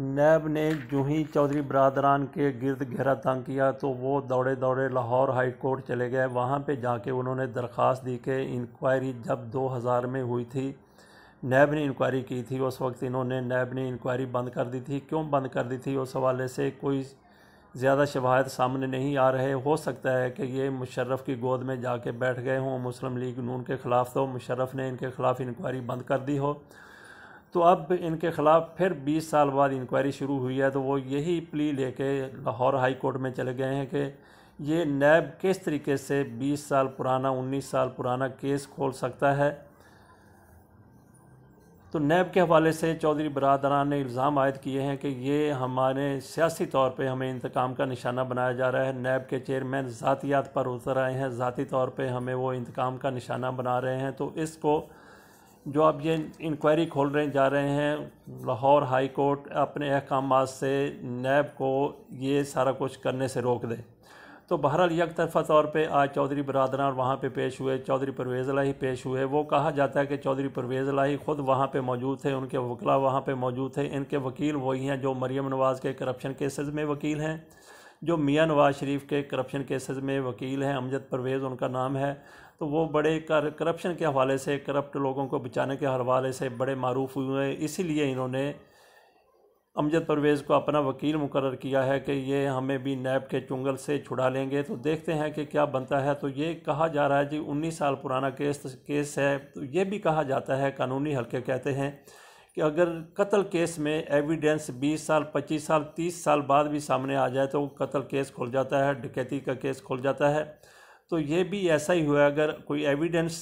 नैब ने जूं ही चौधरी बरदरान के गिरद घेरा तंग किया तो वो दौड़े दौड़े लाहौर हाई कोर्ट चले गए वहाँ पे जाके उन्होंने दरख्वास दी कि इंक्वायरी जब 2000 में हुई थी नैब ने इंक्वायरी की थी उस वक्त इन्होंने नैब ने इंक्वायरी बंद कर दी थी क्यों बंद कर दी थी उस हवाले से कोई ज़्यादा शवाहत सामने नहीं आ रहे हो सकता है कि ये मुशर्रफ़ की गोद में जाके बैठ गए हों मुस्लिम लीग नून के ख़िलाफ़ तो मुशर्रफ़ ने इनके ख़िलाफ़ इंक्वायरी बंद कर दी हो तो अब इनके ख़िलाफ़ फिर 20 साल बाद इंक्वायरी शुरू हुई है तो वो यही प्ली लेके लाहौर हाई कोर्ट में चले गए हैं कि ये नैब किस तरीके से 20 साल पुराना 19 साल पुराना केस खोल सकता है तो नैब के हवाले से चौधरी बरदरान ने इल्ज़ाम आयद किए हैं कि ये हमारे सियासी तौर पे हमें इंतकाम का निशाना बनाया जा रहा है नैब के चेयरमैन ज़ातियात पर उतर आए हैं ज़ाती तौर पे हमें वो इंतकाम का निशाना बना रहे हैं तो इसको जो आप ये इंक्वायरी खोल रहे जा रहे हैं लाहौर हाई कोर्ट अपने अहकाम से नैब को ये सारा कुछ करने से रोक दे तो बहरहाल यक तरफा तौर पर आज चौधरी बरदरान वहाँ पे पेश हुए चौधरी परवेज़ लाही पेश हुए वो कहा जाता है कि चौधरी परवेज़ लाही ख़ुद वहाँ पर मौजूद थे उनके वकला वहाँ पर मौजूद थे इनके वकील वही हैं जो मरीम नवाज़ के करप्शन केसेज़ में वकील हैं जो मियाँ नवाज़ शरीफ के करप्शन केसेज़ में वकील हैं अमजद परवेज़ उनका नाम है तो वो बड़े कर करप्शन के हवाले से करप्ट लोगों को बचाने के हवाले से बड़े मरूफ हुए इसीलिए इन्होंने अमजद परवेज़ को अपना वकील मुकर किया है कि ये हमें भी नैब के चुंगल से छुड़ा लेंगे तो देखते हैं कि क्या बनता है तो ये कहा जा रहा है जी उन्नीस साल पुराना केस केस है तो ये भी कहा जाता है कानूनी हल्के कहते हैं कि अगर कत्ल केस में एविडेंस 20 साल 25 साल 30 साल बाद भी सामने आ जाए तो कत्ल केस खुल जाता है डकैती का केस खुल जाता है तो ये भी ऐसा ही हुआ अगर कोई एविडेंस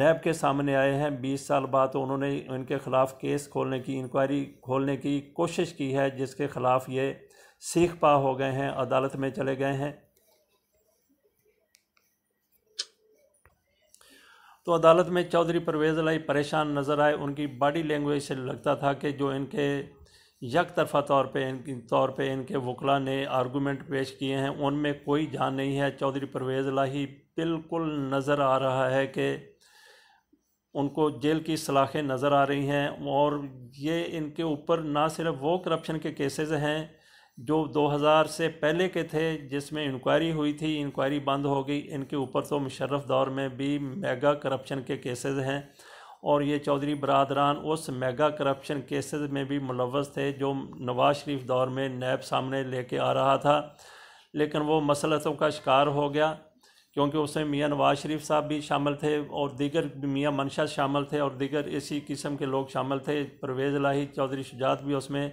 नैब के सामने आए हैं बीस साल बाद तो उन्होंने इनके ख़िलाफ़ केस खोलने की इंक्वायरी खोलने की कोशिश की है जिसके ख़िलाफ़ ये सीख पा हो गए हैं अदालत में चले गए हैं तो अदालत में चौधरी परवेज़ लाई परेशान नज़र आए उनकी बॉडी लैंग्वेज से लगता था कि जो इनके यक तरफा तौर पे इन तौर पे इनके वकला ने आर्गूमेंट पेश किए हैं उनमें कोई जान नहीं है चौधरी परवेज़ लाही बिल्कुल नज़र आ रहा है कि उनको जेल की सलाखें नज़र आ रही हैं और ये इनके ऊपर ना सिर्फ वो करप्शन के केसेस हैं जो 2000 से पहले के थे जिसमें इंक्वायरी हुई थी इंक्वायरी बंद हो गई इनके ऊपर तो मुशर्रफ दौर में भी मेगा करप्शन के केसेस हैं और ये चौधरी बरदरान उस मेगा करप्शन केसेस में भी मुलवस थे जो नवाज शरीफ दौर में नैब सामने लेके आ रहा था लेकिन वो मसलतों का शिकार हो गया क्योंकि उसमें मियाँ नवाज शरीफ साहब भी शामिल थे और दीगर मियाँ मनशा शामिल थे और दीगर इसी किस्म के लोग शामिल थे परवेज़ लाही चौधरी शुजात भी उसमें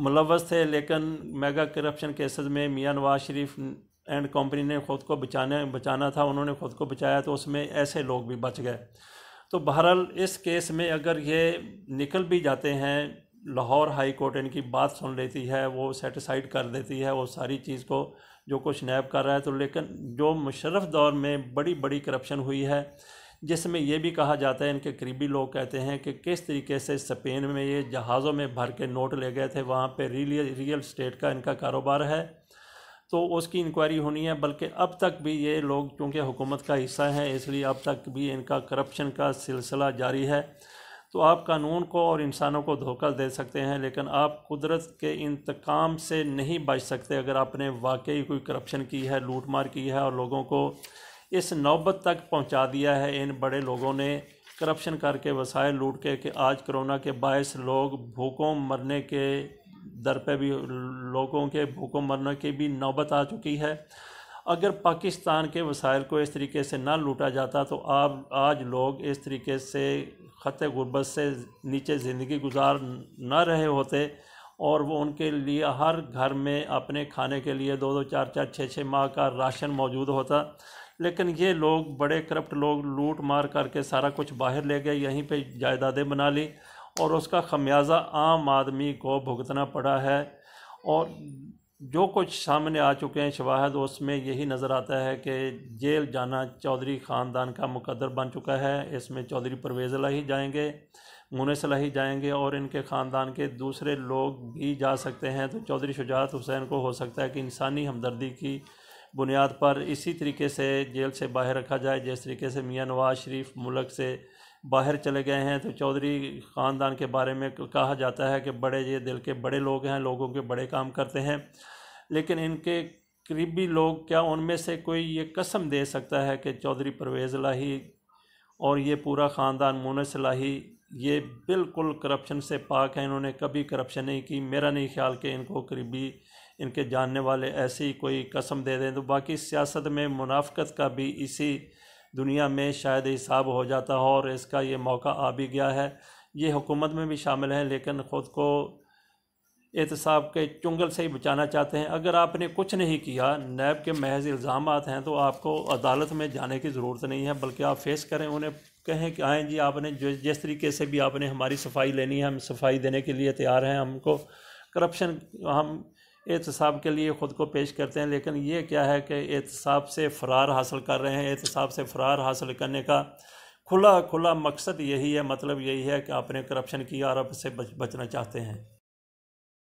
मुलवस थे लेकिन मेगा करप्शन केसेस में मियाँ नवाज शरीफ एंड कंपनी ने ख़ुद को बचाने बचाना था उन्होंने ख़ुद को बचाया तो उसमें ऐसे लोग भी बच गए तो बहरहाल इस केस में अगर ये निकल भी जाते हैं लाहौर हाई कोर्ट इनकी बात सुन लेती है वो सेटिसाइड कर देती है वो सारी चीज़ को जो कुछ नैब कर रहा है तो लेकिन जो मुशर्रफ दौर में बड़ी बड़ी करप्शन हुई है जिसमें यह भी कहा जाता है इनके करीबी लोग कहते हैं कि किस तरीके से स्पेन में ये जहाज़ों में भर के नोट ले गए थे वहाँ पे रियल रियल स्टेट का इनका कारोबार है तो उसकी इंक्वायरी होनी है बल्कि अब तक भी ये लोग चूँकि हुकूमत का हिस्सा हैं इसलिए अब तक भी इनका करप्शन का सिलसिला जारी है तो आप कानून को और इंसानों को धोखा दे सकते हैं लेकिन आप कुदरत के इंतकाम से नहीं बच सकते अगर आपने वाकई कोई करप्शन की है लूट मार की है और लोगों को इस नौबत तक पहुंचा दिया है इन बड़े लोगों ने करप्शन करके वसायल लूट के कि आज कोरोना के बायस लोग भूखों मरने के दर पे भी लोगों के भूखों मरने की भी नौबत आ चुकी है अगर पाकिस्तान के वसाइल को इस तरीके से ना लूटा जाता तो आप आज लोग इस तरीके से ख़त गुर्बत से नीचे ज़िंदगी गुजार ना रहे होते और वो उनके लिए हर घर में अपने खाने के लिए दो दो चार चार छः छः माह का राशन मौजूद होता लेकिन ये लोग बड़े करप्ट लोग लूट मार करके सारा कुछ बाहर ले गए यहीं पे जायदादें बना ली और उसका खमियाजा आम आदमी को भुगतना पड़ा है और जो कुछ सामने आ चुके हैं शवाहद उसमें यही नज़र आता है कि जेल जाना चौधरी ख़ानदान का मुकदर बन चुका है इसमें चौधरी परवेज़ ही जाएंगे मुनस लाही जाएंगे और इनके ख़ानदान के दूसरे लोग भी जा सकते हैं तो चौधरी शुजात हुसैन को हो सकता है कि इंसानी हमदर्दी की बुनियाद पर इसी तरीके से जेल से बाहर रखा जाए जिस तरीके से मियाँ नवाज शरीफ मुलक से बाहर चले गए हैं तो चौधरी ख़ानदान के बारे में कहा जाता है कि बड़े ये दिल के बड़े लोग हैं लोगों के बड़े काम करते हैं लेकिन इनके करीबी लोग क्या उनमें से कोई ये कसम दे सकता है कि चौधरी परवेज़ लाही और ये पूरा ख़ानदान मोनस लाही ये बिल्कुल करप्शन से पाक है इन्होंने कभी करप्शन नहीं की मेरा नहीं ख्याल कि इनको करीबी इनके जानने वाले ऐसी कोई कसम दे दें तो बाकी सियासत में मुनाफ़त का भी इसी दुनिया में शायद हिसाब हो जाता हो और इसका ये मौका आ भी गया है ये हुकूमत में भी शामिल हैं लेकिन ख़ुद को एहतसाब के चुंगल से ही बचाना चाहते हैं अगर आपने कुछ नहीं किया नैब के महज इल्ज़ाम हैं तो आपको अदालत में जाने की ज़रूरत नहीं है बल्कि आप फेस करें उन्हें कहें कि आएँ जी आपने जो जिस तरीके से भी आपने हमारी सफाई लेनी है हम सफाई देने के लिए तैयार हैं हमको करप्शन हम एहतसाब के लिए ख़ुद को पेश करते हैं लेकिन ये क्या है कि एहतसाब से फ़रार हासिल कर रहे हैं एहतसाब से फ़रार हासिल करने का खुला खुला मकसद यही है मतलब यही है कि आपने करप्शन की आरब से बच, बचना चाहते हैं